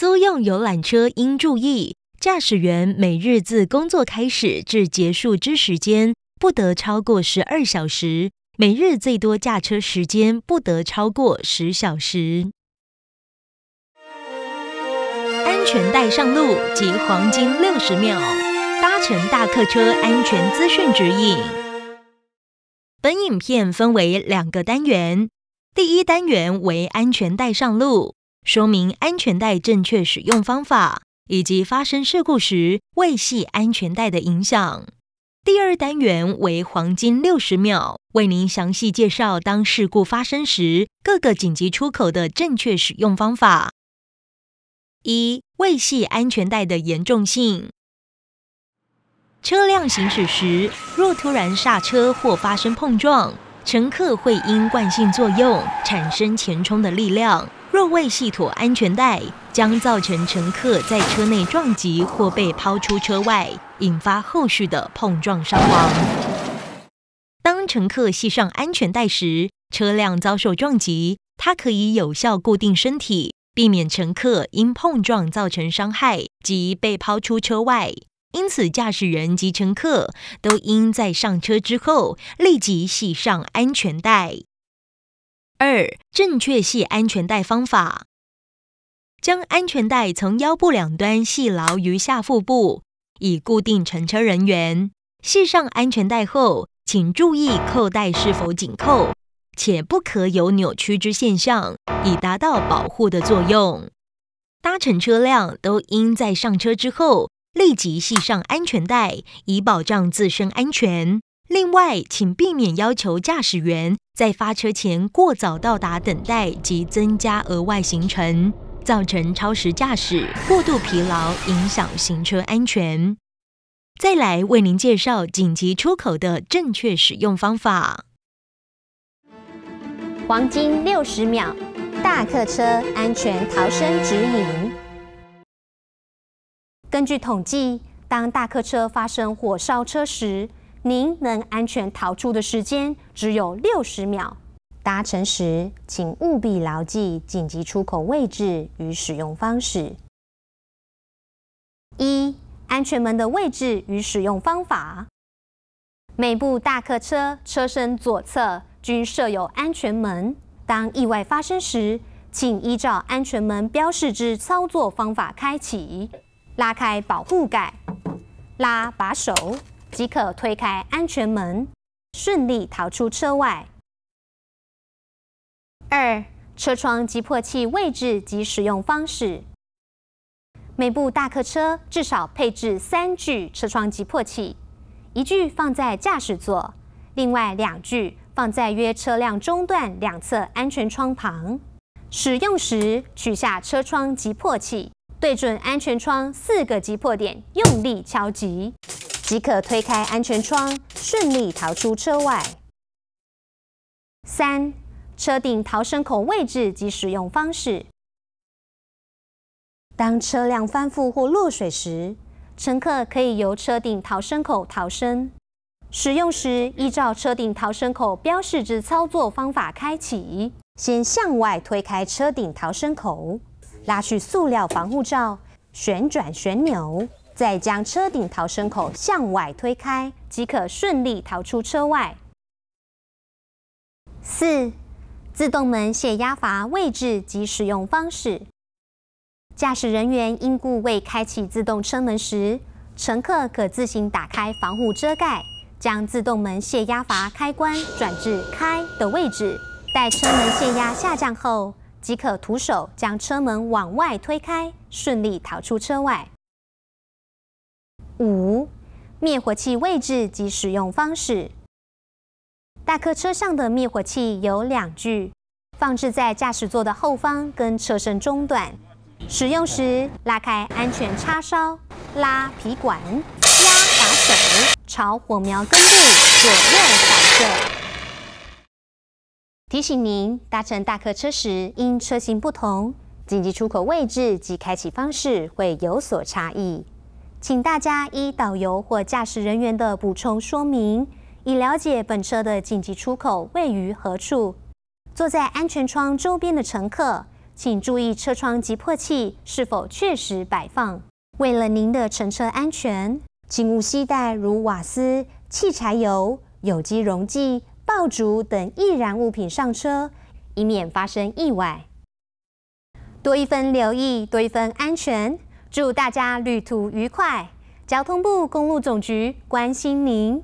租用游览车应注意，驾驶员每日自工作开始至结束之时间不得超过十二小时，每日最多驾车时间不得超过十小时。安全带上路及黄金六十秒搭乘大客车安全资讯指引。本影片分为两个单元，第一单元为安全带上路。说明安全带正确使用方法以及发生事故时未系安全带的影响。第二单元为黄金六十秒，为您详细介绍当事故发生时各个紧急出口的正确使用方法。一、未系安全带的严重性。车辆行驶时若突然刹车或发生碰撞，乘客会因惯性作用产生前冲的力量。若未系妥安全带，将造成乘客在车内撞击或被抛出车外，引发后续的碰撞伤亡。当乘客系上安全带时，车辆遭受撞击，它可以有效固定身体，避免乘客因碰撞造成伤害及被抛出车外。因此，驾驶人及乘客都应在上车之后立即系上安全带。二、正确系安全带方法：将安全带从腰部两端系牢于下腹部，以固定乘车人员。系上安全带后，请注意扣带是否紧扣，且不可有扭曲之现象，以达到保护的作用。搭乘车辆都应在上车之后立即系上安全带，以保障自身安全。另外，请避免要求驾驶员在发车前过早到达等待及增加额外行程，造成超时驾驶、过度疲劳，影响行车安全。再来为您介绍紧急出口的正确使用方法。黄金六十秒大客车安全逃生指引。根据统计，当大客车发生火烧车时，您能安全逃出的时间只有六十秒。搭乘时，请务必牢记紧急出口位置与使用方式。一、安全门的位置与使用方法。每部大客车车身左侧均设有安全门。当意外发生时，请依照安全门标示之操作方法开启，拉开保护盖，拉把手。即可推开安全门，顺利逃出车外。二、车窗急迫器位置及使用方式。每部大客车至少配置三具车窗急迫器，一具放在驾驶座，另外两具放在约车辆中段两侧安全窗旁。使用时取下车窗急迫器，对准安全窗四个急迫点，用力敲击。即可推开安全窗，顺利逃出车外。三、车顶逃生口位置及使用方式。当车辆翻覆或落水时，乘客可以由车顶逃生口逃生。使用时，依照车顶逃生口标示之操作方法开启，先向外推开车顶逃生口，拉去塑料防护罩，旋转旋钮。再将车顶逃生口向外推开，即可顺利逃出车外。四、自动门泄压阀位置及使用方式。驾驶人员因故未开启自动车门时，乘客可自行打开防护遮盖，将自动门泄压阀开关转至开的位置。待车门泄压下降后，即可徒手将车门往外推开，顺利逃出车外。五，灭火器位置及使用方式。大客车上的灭火器有两具，放置在驾驶座的后方跟车身中段。使用时，拉开安全插销，拉皮管，压把手，朝火苗根部左右扫射。提醒您，搭乘大客车时，因车型不同，紧急出口位置及开启方式会有所差异。请大家依导游或驾驶人员的补充说明，以了解本车的紧急出口位于何处。坐在安全窗周边的乘客，请注意车窗急迫器是否确实摆放。为了您的乘车安全，请勿携带如瓦斯、汽柴油、有机溶剂、爆竹等易燃物品上车，以免发生意外。多一分留意，多一分安全。祝大家旅途愉快！交通部公路总局关心您。